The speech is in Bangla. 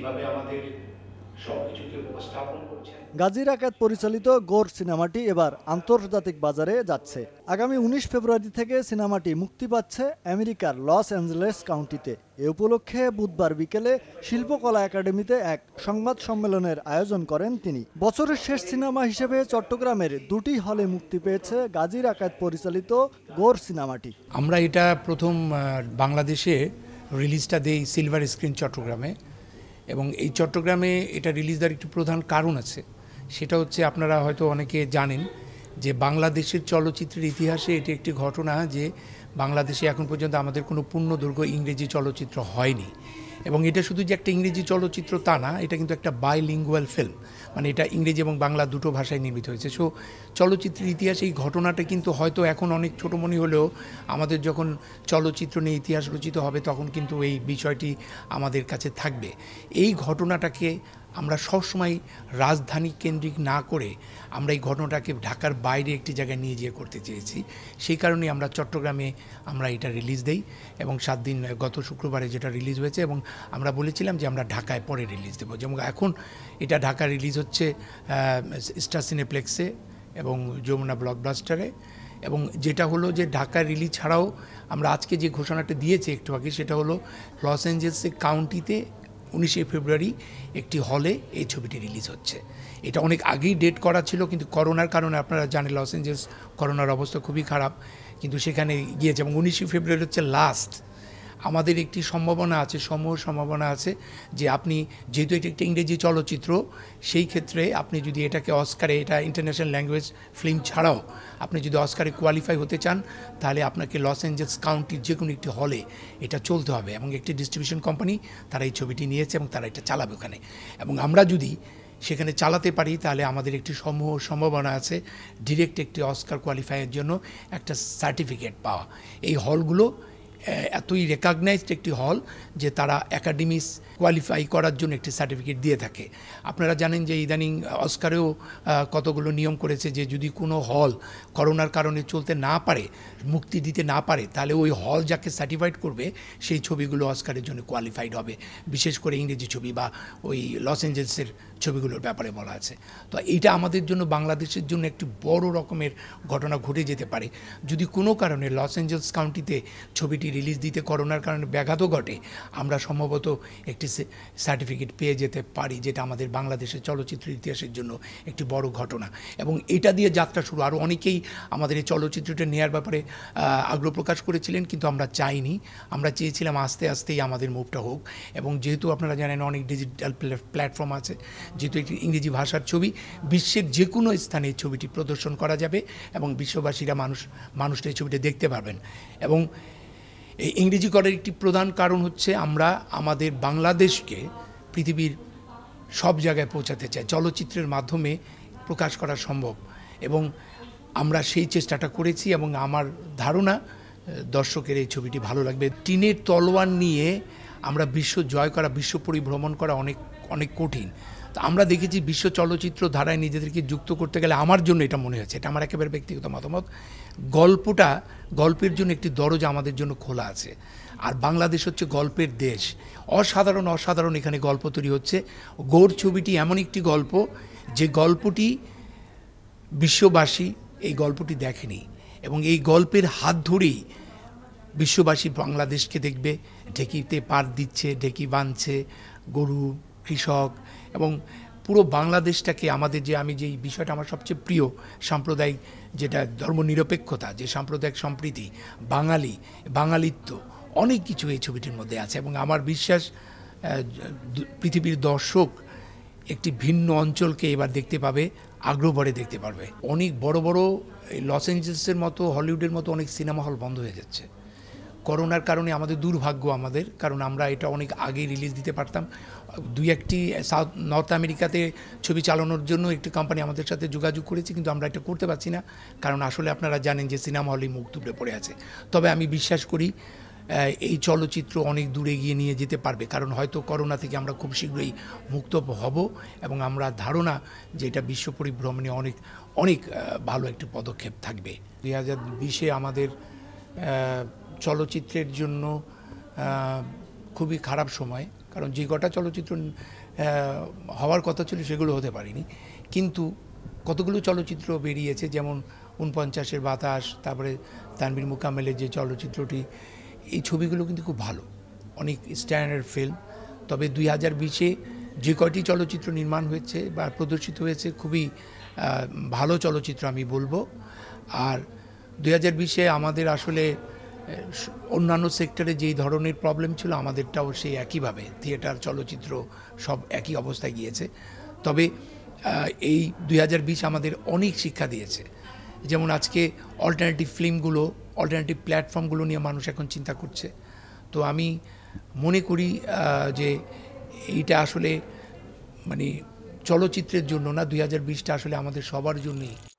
কিভাবে আমাদের গাজীর আকাত পরিচালিত গোর সিনেমাটি এবার আন্তর্জাতিক বাজারে যাচ্ছে আগামী উনিশ ফেব্রুয়ারি থেকে সিনেমাটি মুক্তি পাচ্ছে আমেরিকার লস অ্যাঞ্জেলেস কাউন্টিতে এ উপলক্ষে বুধবার বিকেলে শিল্পকলা একাডেমিতে এক সংবাদ সম্মেলনের আয়োজন করেন তিনি বছরের শেষ সিনেমা হিসেবে চট্টগ্রামের দুটি হলে মুক্তি পেয়েছে গাজীর আকাত পরিচালিত গোর সিনেমাটি আমরা এটা প্রথম বাংলাদেশে রিলিজটা দিই সিলভার স্ক্রিন চট্টগ্রামে এবং এই চট্টগ্রামে এটা রিলিজ দেওয়ার একটি প্রধান কারণ আছে সেটা হচ্ছে আপনারা হয়তো অনেকে জানেন যে বাংলাদেশের চলচ্চিত্রের ইতিহাসে এটি একটি ঘটনা যে বাংলাদেশে এখন পর্যন্ত আমাদের কোনো পূর্ণদৈর্ঘ্য ইংরেজি চলচ্চিত্র হয়নি এবং এটা শুধু যে একটা ইংরেজি চলচ্চিত্র তা না এটা কিন্তু একটা বাইলিঙ্গুয়াল ফিল্ম মানে এটা ইংরেজি এবং বাংলা দুটো ভাষায় নির্মিত হয়েছে সো চলচ্চিত্রের ইতিহাসে এই ঘটনাটা কিন্তু হয়তো এখন অনেক ছোটো মনে হলেও আমাদের যখন চলচ্চিত্র নিয়ে ইতিহাস রচিত হবে তখন কিন্তু এই বিষয়টি আমাদের কাছে থাকবে এই ঘটনাটাকে আমরা সবসময় রাজধানী কেন্দ্রিক না করে আমরা এই ঘটনাটাকে ঢাকার বাইরে একটি জায়গায় নিয়ে যেয়ে করতে চেয়েছি সেই কারণে আমরা চট্টগ্রামে আমরা এটা রিলিজ দেই এবং সাত দিন গত শুক্রবারে যেটা রিলিজ হয়েছে এবং আমরা বলেছিলাম যে আমরা ঢাকায় পরে রিলিজ দেবো যেমন এখন এটা ঢাকা রিলিজ হচ্ছে স্টার সিনেপ্লেক্সে এবং যমুনা ব্লাস্টারে এবং যেটা হলো যে ঢাকা রিলিজ ছাড়াও আমরা আজকে যে ঘোষণাটা দিয়েছি একটু আগে সেটা হলো লস অ্যাঞ্জেলেসে কাউন্টিতে উনিশে ফেব্রুয়ারি একটি হলে এই ছবিটি রিলিজ হচ্ছে এটা অনেক আগেই ডেট করা ছিল কিন্তু করোনার কারণে আপনারা জানেন লস এঞ্জেলস করোনার অবস্থা খুবই খারাপ কিন্তু সেখানে গিয়েছে এবং উনিশে ফেব্রুয়ারি হচ্ছে লাস্ট আমাদের একটি সম্ভাবনা আছে সমূহ সম্ভাবনা আছে যে আপনি যেহেতু এটি একটি ইংরেজি চলচ্চিত্র সেই ক্ষেত্রে আপনি যদি এটাকে অস্কারে এটা ইন্টারন্যাশনাল ল্যাঙ্গুয়েজ ফিল্ম ছাড়াও আপনি যদি অস্কারে কোয়ালিফাই হতে চান তাহলে আপনাকে লস অ্যাঞ্জেলস কাউন্টির যে কোনো একটি হলে এটা চলতে হবে এবং একটি ডিস্ট্রিবিউশন কোম্পানি তারা এই ছবিটি নিয়েছে এবং তারা এটা চালাবে ওখানে এবং আমরা যদি সেখানে চালাতে পারি তাহলে আমাদের একটি সমূহ সম্ভাবনা আছে ডিরেক্ট একটি অস্কার কোয়ালিফাইয়ের জন্য একটা সার্টিফিকেট পাওয়া এই হলগুলো এতই রেকগনাইজড একটি হল যে তারা একাডেমিস কোয়ালিফাই করার জন্য একটি সার্টিফিকেট দিয়ে থাকে আপনারা জানেন যে ইদানিং অস্কারেও কতগুলো নিয়ম করেছে যে যদি কোনো হল করোনার কারণে চলতে না পারে মুক্তি দিতে না পারে তাহলে ওই হল যাকে সার্টিফাইড করবে সেই ছবিগুলো অস্কারের জন্য কোয়ালিফাইড হবে বিশেষ করে ইংরেজি ছবি বা ওই লস এঞ্জেলসের ছবিগুলোর ব্যাপারে বলা আছে তো এইটা আমাদের জন্য বাংলাদেশের জন্য একটি বড় রকমের ঘটনা ঘটে যেতে পারে যদি কোনো কারণে লস এঞ্জেলস কাউন্টিতে ছবিটি রিলিজ দিতে করোনার কারণে ব্যাঘাতও ঘটে আমরা সম্ভবত একটি সার্টিফিকেট পেয়ে যেতে পারি যেটা আমাদের বাংলাদেশের চলচ্চিত্র ইতিহাসের জন্য একটি বড় ঘটনা এবং এটা দিয়ে যাত্রা শুরু আরও অনেকেই আমাদের এই চলচ্চিত্রটা নেওয়ার ব্যাপারে আগ্রহ প্রকাশ করেছিলেন কিন্তু আমরা চাইনি আমরা চেয়েছিলাম আস্তে আস্তেই আমাদের মুভটা হোক এবং যেহেতু আপনারা জানেন অনেক ডিজিটাল প্ল্যাটফর্ম আছে যেহেতু একটি ইংরেজি ভাষার ছবি বিশ্বের যে কোনো স্থানে এই ছবিটি প্রদর্শন করা যাবে এবং বিশ্ববাসীরা মানুষ মানুষটা এই ছবিটা দেখতে পাবেন এবং এই ইংরেজি করার একটি প্রধান কারণ হচ্ছে আমরা আমাদের বাংলাদেশকে পৃথিবীর সব জায়গায় পৌঁছাতে চাই চলচ্চিত্রের মাধ্যমে প্রকাশ করা সম্ভব এবং আমরা সেই চেষ্টাটা করেছি এবং আমার ধারণা দর্শকের এই ছবিটি ভালো লাগবে টিনের তলোয়ার নিয়ে আমরা বিশ্ব জয় করা বিশ্ব পরিভ্রমণ করা অনেক অনেক কঠিন আমরা দেখেছি বিশ্ব চলচ্চিত্র ধারায় নিজেদেরকে যুক্ত করতে গেলে আমার জন্য এটা মনে হয়েছে এটা আমার একেবারে ব্যক্তিগত মতামত গল্পটা গল্পের জন্য একটি দরজা আমাদের জন্য খোলা আছে আর বাংলাদেশ হচ্ছে গল্পের দেশ অসাধারণ অসাধারণ এখানে গল্প তৈরি হচ্ছে গোর ছবিটি এমন একটি গল্প যে গল্পটি বিশ্ববাসী এই গল্পটি দেখেনি এবং এই গল্পের হাত ধরেই বিশ্ববাসী বাংলাদেশকে দেখবে ঢেকিতে পার দিচ্ছে ঢেকি বাঁধছে গরু কৃষক এবং পুরো বাংলাদেশটাকে আমাদের যে আমি যেই বিষয়টা আমার সবচেয়ে প্রিয় সাম্প্রদায়িক যেটা ধর্মনিরপেক্ষতা যে সাম্প্রদায়িক সম্প্রীতি বাঙালি বাঙালিত্ব অনেক কিছু এই ছবিটির মধ্যে আছে এবং আমার বিশ্বাস পৃথিবীর দর্শক একটি ভিন্ন অঞ্চলকে এবার দেখতে পাবে আগ্রহভরে দেখতে পারবে অনেক বড় বড় লস এঞ্জেলসের মতো হলিউডের মতো অনেক সিনেমা হল বন্ধ হয়ে যাচ্ছে করোনার কারণে আমাদের দুর্ভাগ্য আমাদের কারণ আমরা এটা অনেক আগে রিলিজ দিতে পারতাম দুই একটি সাউথ নর্থ আমেরিকাতে ছবি চালানোর জন্য একটি কোম্পানি আমাদের সাথে যোগাযোগ করেছে কিন্তু আমরা এটা করতে পারছি না কারণ আসলে আপনারা জানেন যে সিনেমা হলে মুখ দুবড়ে পড়ে আছে তবে আমি বিশ্বাস করি এই চলচ্চিত্র অনেক দূরে গিয়ে নিয়ে যেতে পারবে কারণ হয়তো করোনা থেকে আমরা খুব শীঘ্রই মুক্ত হব এবং আমরা ধারণা যে এটা বিশ্ব পরিভ্রমণে অনেক অনেক ভালো একটি পদক্ষেপ থাকবে দুই হাজার বিশে আমাদের চলচ্চিত্রের জন্য খুবই খারাপ সময় কারণ যে কটা চলচ্চিত্র হওয়ার কথা ছিল সেগুলো হতে পারিনি কিন্তু কতগুলো চলচ্চিত্র বেরিয়েছে যেমন উনপঞ্চাশের বাতাস তারপরে তানবির মুকামেলের যে চলচ্চিত্রটি এই ছবিগুলো কিন্তু খুব ভালো অনেক স্ট্যান্ডার্ড ফিল্ম তবে দুই হাজার বিশে যে কয়টি চলচ্চিত্র নির্মাণ হয়েছে বা প্রদর্শিত হয়েছে খুবই ভালো চলচ্চিত্র আমি বলবো আর দুই হাজার বিশে আমাদের আসলে অন্যান্য সেক্টরে যেই ধরনের প্রবলেম ছিল আমাদেরটাও সেই একইভাবে থিয়েটার চলচ্চিত্র সব একই অবস্থায় গিয়েছে তবে এই দুই আমাদের অনেক শিক্ষা দিয়েছে যেমন আজকে অল্টারনেটিভ ফিল্মগুলো অল্টারনেটিভ প্ল্যাটফর্মগুলো নিয়ে মানুষ এখন চিন্তা করছে তো আমি মনে করি যে এইটা আসলে মানে চলচ্চিত্রের জন্য না দুই আসলে আমাদের সবার জন্যই